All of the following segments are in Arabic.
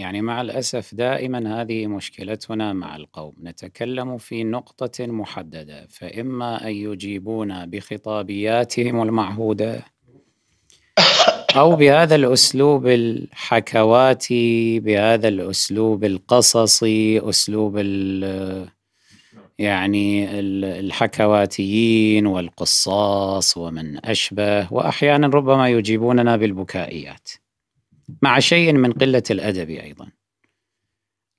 يعني مع الأسف دائما هذه مشكلتنا مع القوم نتكلم في نقطة محددة فإما أن يجيبونا بخطابياتهم المعهودة أو بهذا الأسلوب الحكواتي بهذا الأسلوب القصصي أسلوب ال يعني الحكواتيين والقصاص ومن أشبه وأحيانا ربما يجيبوننا بالبكائيات مع شيء من قلة الأدب أيضا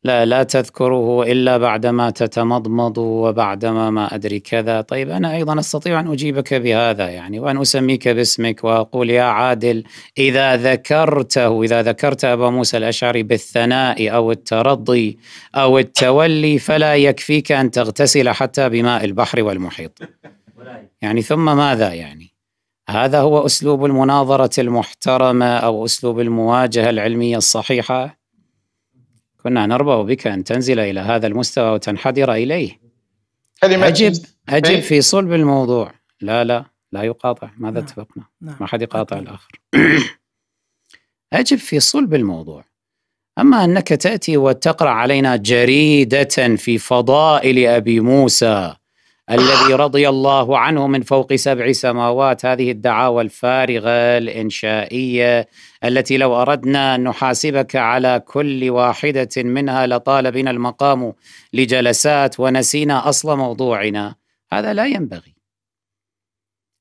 لا لا تذكره إلا بعدما تتمضمض وبعدما ما أدري كذا طيب أنا أيضا أستطيع أن أجيبك بهذا يعني وأن أسميك باسمك وأقول يا عادل إذا ذكرته إذا ذكرت أبا موسى الأشعري بالثناء أو الترضي أو التولي فلا يكفيك أن تغتسل حتى بماء البحر والمحيط يعني ثم ماذا يعني هذا هو اسلوب المناظره المحترمه او اسلوب المواجهه العلميه الصحيحه كنا نربو بك ان تنزل الى هذا المستوى وتنحدر اليه اجب اجب في صلب الموضوع لا لا لا يقاطع ماذا نعم. اتفقنا نعم. ما حد يقاطع الاخر اجب في صلب الموضوع اما انك تاتي وتقرا علينا جريده في فضائل ابي موسى الذي رضي الله عنه من فوق سبع سماوات هذه الدعاوى الفارغه الانشائيه التي لو اردنا ان نحاسبك على كل واحده منها لطال بنا المقام لجلسات ونسينا اصل موضوعنا هذا لا ينبغي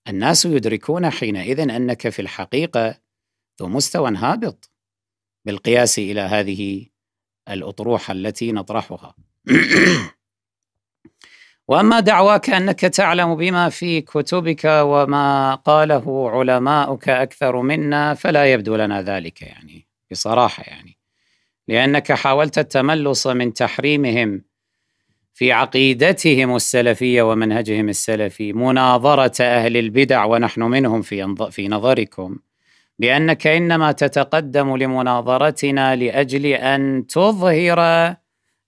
الناس يدركون حينئذ انك في الحقيقه ذو مستوى هابط بالقياس الى هذه الاطروحه التي نطرحها واما دعواك انك تعلم بما في كتبك وما قاله علماؤك اكثر منا فلا يبدو لنا ذلك يعني بصراحه يعني لانك حاولت التملص من تحريمهم في عقيدتهم السلفيه ومنهجهم السلفي مناظره اهل البدع ونحن منهم في في نظركم بانك انما تتقدم لمناظرتنا لاجل ان تظهر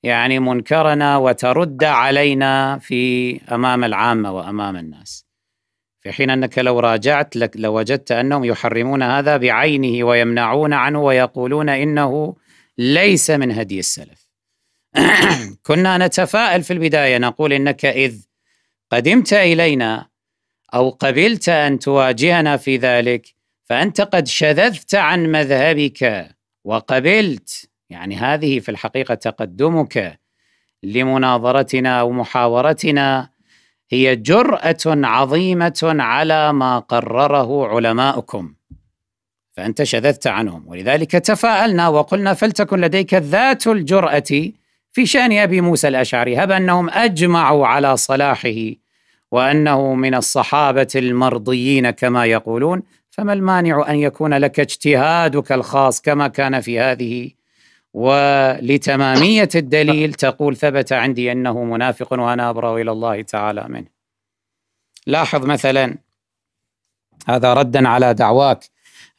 يعني منكرنا وترد علينا في امام العامه وامام الناس في حين انك لو راجعت لك لوجدت انهم يحرمون هذا بعينه ويمنعون عنه ويقولون انه ليس من هدي السلف كنا نتفائل في البدايه نقول انك اذ قدمت الينا او قبلت ان تواجهنا في ذلك فانت قد شذذت عن مذهبك وقبلت يعني هذه في الحقيقه تقدمك لمناظرتنا ومحاورتنا هي جراه عظيمه على ما قرره علماؤكم فانت شذذت عنهم ولذلك تفاءلنا وقلنا فلتكن لديك ذات الجراه في شان ابي موسى الاشعري هب انهم اجمعوا على صلاحه وانه من الصحابه المرضيين كما يقولون فما المانع ان يكون لك اجتهادك الخاص كما كان في هذه ولتمامية الدليل تقول ثبت عندي أنه منافق وأنا أبرأ إلى الله تعالى منه لاحظ مثلا هذا ردا على دعواك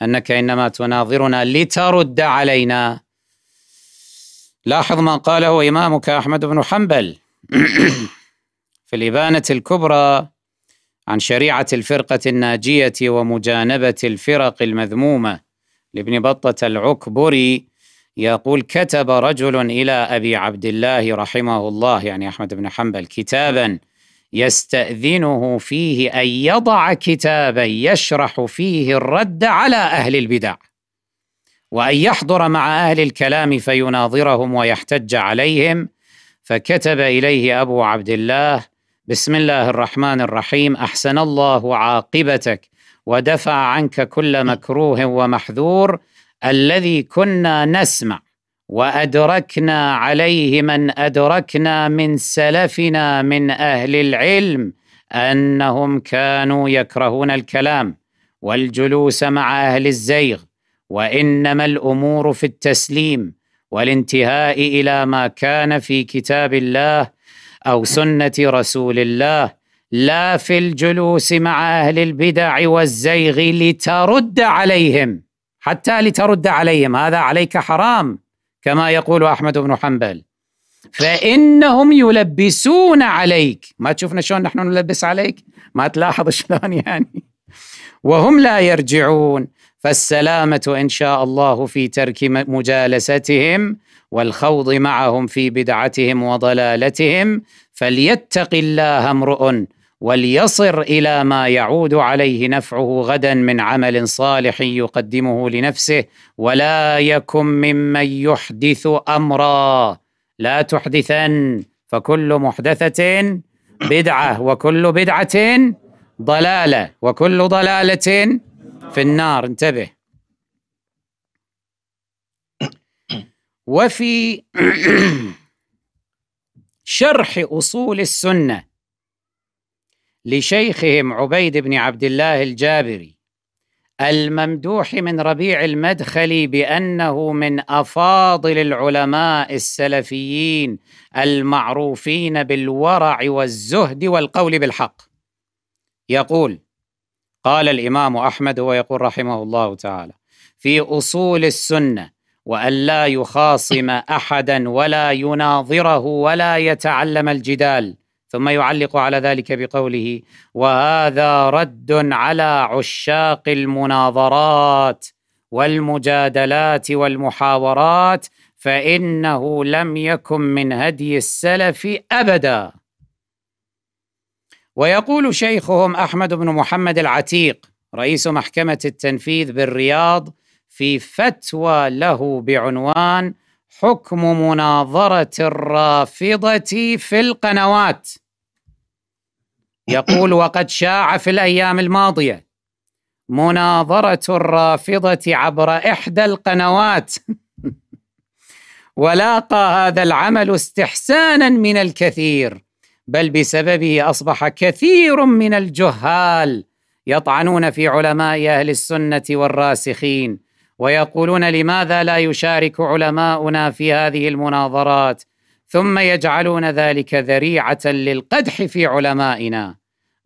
أنك إنما تناظرنا لترد علينا لاحظ ما قاله إمامك أحمد بن حنبل في الإبانة الكبرى عن شريعة الفرقة الناجية ومجانبة الفرق المذمومة لابن بطة العكبري يقول كتب رجل إلى أبي عبد الله رحمه الله يعني أحمد بن حنبل كتابا يستأذنه فيه أن يضع كتابا يشرح فيه الرد على أهل البدع وأن يحضر مع أهل الكلام فيناظرهم ويحتج عليهم فكتب إليه أبو عبد الله بسم الله الرحمن الرحيم أحسن الله عاقبتك ودفع عنك كل مكروه ومحذور الذي كنا نسمع وادركنا عليه من ادركنا من سلفنا من اهل العلم انهم كانوا يكرهون الكلام والجلوس مع اهل الزيغ وانما الامور في التسليم والانتهاء الى ما كان في كتاب الله او سنه رسول الله لا في الجلوس مع اهل البدع والزيغ لترد عليهم حتى لترد عليهم هذا عليك حرام كما يقول احمد بن حنبل فانهم يلبسون عليك ما تشوفنا شلون نحن نلبس عليك ما تلاحظ شلون يعني وهم لا يرجعون فالسلامه ان شاء الله في ترك مجالستهم والخوض معهم في بدعتهم وضلالتهم فليتق الله امرؤ وليصر الى ما يعود عليه نفعه غدا من عمل صالح يقدمه لنفسه ولا يكن ممن يحدث امرا لا تحدثن فكل محدثه بدعه وكل بدعه ضلاله وكل ضلاله في النار انتبه وفي شرح اصول السنه لشيخهم عبيد بن عبد الله الجابري الممدوح من ربيع المدخل بانه من افاضل العلماء السلفيين المعروفين بالورع والزهد والقول بالحق يقول قال الامام احمد ويقول رحمه الله تعالى في اصول السنه وان لا يخاصم احدا ولا يناظره ولا يتعلم الجدال ثم يعلق على ذلك بقوله وهذا رد على عشاق المناظرات والمجادلات والمحاورات فانه لم يكن من هدي السلف ابدا ويقول شيخهم احمد بن محمد العتيق رئيس محكمه التنفيذ بالرياض في فتوى له بعنوان حكم مناظره الرافضه في القنوات يقول وقد شاع في الايام الماضيه مناظره الرافضه عبر احدى القنوات ولاقى هذا العمل استحسانا من الكثير بل بسببه اصبح كثير من الجهال يطعنون في علماء اهل السنه والراسخين ويقولون لماذا لا يشارك علماؤنا في هذه المناظرات ثم يجعلون ذلك ذريعه للقدح في علمائنا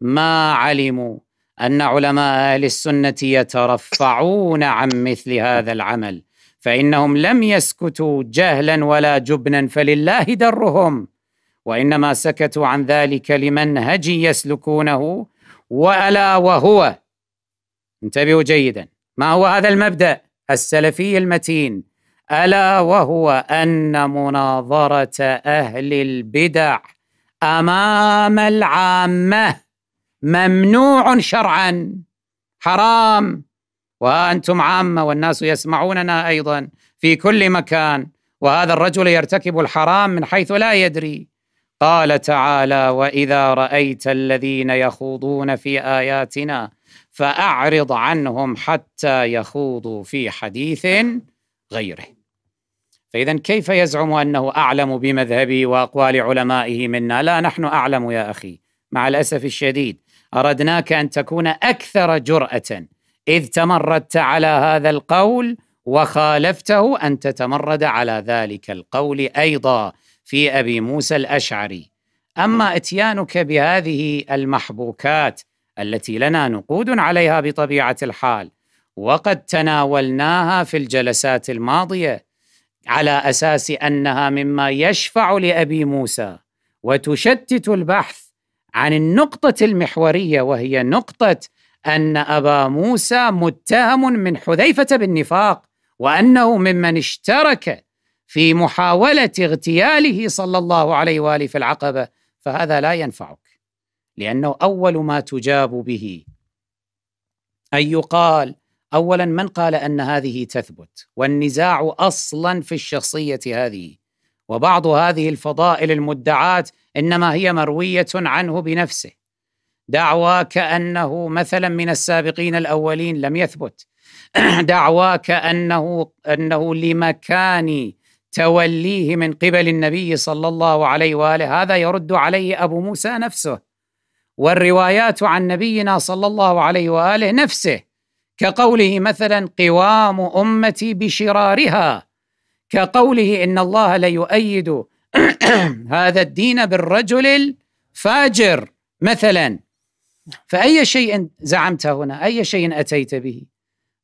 ما علموا ان علماء اهل السنه يترفعون عن مثل هذا العمل فانهم لم يسكتوا جهلا ولا جبنا فلله درهم وانما سكتوا عن ذلك لمنهج يسلكونه والا وهو انتبهوا جيدا ما هو هذا المبدا السلفي المتين الا وهو ان مناظره اهل البدع امام العامه ممنوع شرعا حرام وانتم عامه والناس يسمعوننا ايضا في كل مكان وهذا الرجل يرتكب الحرام من حيث لا يدري قال تعالى واذا رايت الذين يخوضون في اياتنا فاعرض عنهم حتى يخوضوا في حديث غيره فإذا كيف يزعم أنه أعلم بمذهبه وأقوال علمائه منا لا نحن أعلم يا أخي مع الأسف الشديد أردناك أن تكون أكثر جرأة إذ تمردت على هذا القول وخالفته أن تتمرد على ذلك القول أيضا في أبي موسى الأشعري أما إتيانك بهذه المحبوكات التي لنا نقود عليها بطبيعة الحال وقد تناولناها في الجلسات الماضيه على اساس انها مما يشفع لابي موسى وتشتت البحث عن النقطه المحوريه وهي نقطه ان ابا موسى متهم من حذيفه بالنفاق وانه ممن اشترك في محاوله اغتياله صلى الله عليه واله في العقبه فهذا لا ينفعك لانه اول ما تجاب به ان يقال اولا من قال ان هذه تثبت والنزاع اصلا في الشخصيه هذه وبعض هذه الفضائل المدعاه انما هي مرويه عنه بنفسه دعوى كانه مثلا من السابقين الاولين لم يثبت دعوى كانه انه لمكان توليه من قبل النبي صلى الله عليه واله هذا يرد عليه ابو موسى نفسه والروايات عن نبينا صلى الله عليه واله نفسه كقوله مثلا قوام امتي بشرارها كقوله ان الله ليؤيد هذا الدين بالرجل الفاجر مثلا فاي شيء زعمت هنا اي شيء اتيت به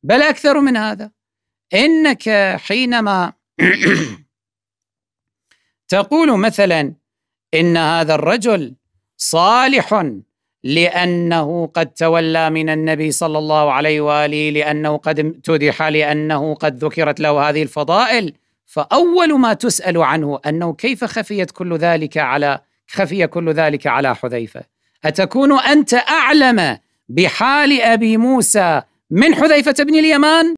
بل اكثر من هذا انك حينما تقول مثلا ان هذا الرجل صالح لانه قد تولى من النبي صلى الله عليه واله لانه قد امتدح لانه قد ذكرت له هذه الفضائل فاول ما تسال عنه انه كيف خفيت كل ذلك على خفي كل ذلك على حذيفه اتكون انت اعلم بحال ابي موسى من حذيفه بن اليمان